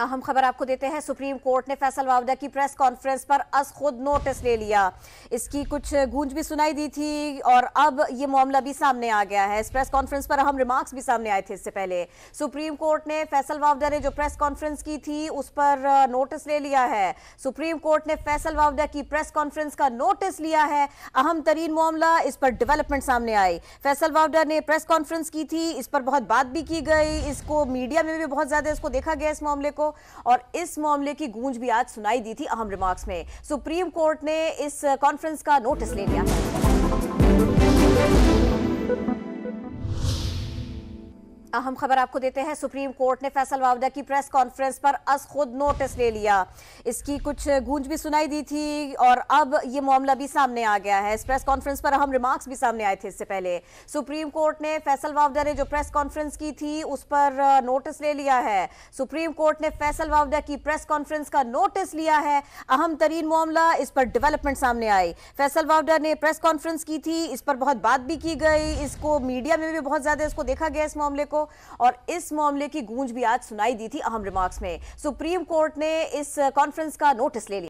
अहम खबर आपको देते हैं सुप्रीम कोर्ट ने फैसल वावडा की प्रेस कॉन्फ्रेंस पर अस खुद नोटिस ले लिया इसकी कुछ गूंज भी सुनाई दी थी और अब ये मामला भी सामने आ गया है इस प्रेस कॉन्फ्रेंस पर अहम रिमार्क्स भी सामने आए थे इससे पहले सुप्रीम कोर्ट ने फैसल वावडा ने जो प्रेस कॉन्फ्रेंस की थी उस पर नोटिस ले लिया है सुप्रीम कोर्ट ने फैसल वावडा की प्रेस कॉन्फ्रेंस का नोटिस लिया है अहम तरीन मामला इस पर डेवलपमेंट सामने आई फैसल वावडा ने प्रेस कॉन्फ्रेंस की थी इस पर बहुत बात भी की गई इसको मीडिया में भी बहुत ज्यादा इसको देखा गया इस मामले को और इस मामले की गूंज भी आज सुनाई दी थी अहम रिमार्क्स में सुप्रीम कोर्ट ने इस कॉन्फ्रेंस का नोटिस ले लिया अहम खबर आपको देते हैं सुप्रीम कोर्ट ने फैसल वावदा की प्रेस कॉन्फ्रेंस पर अस खुद नोटिस ले लिया इसकी कुछ गूंज भी सुनाई दी थी और अब ये मामला भी सामने आ गया है इस प्रेस कॉन्फ्रेंस पर अहम रिमार्क्स भी सामने आए थे इससे पहले सुप्रीम कोर्ट ने फैसल वावदा ने जो प्रेस कॉन्फ्रेंस की थी उस पर नोटिस ले लिया है सुप्रीम कोर्ट ने फैसल वावदा की प्रेस कॉन्फ्रेंस का नोटिस लिया है अहम तरीन मामला इस पर डिवेलपमेंट सामने आई फैसल वावडा ने प्रेस कॉन्फ्रेंस की थी इस पर बहुत बात भी की गई इसको मीडिया में भी बहुत ज्यादा इसको देखा गया इस मामले को और इस मामले की गूंज भी आज सुनाई दी थी अहम रिमार्क्स में सुप्रीम कोर्ट ने इस कॉन्फ्रेंस का नोटिस ले लिया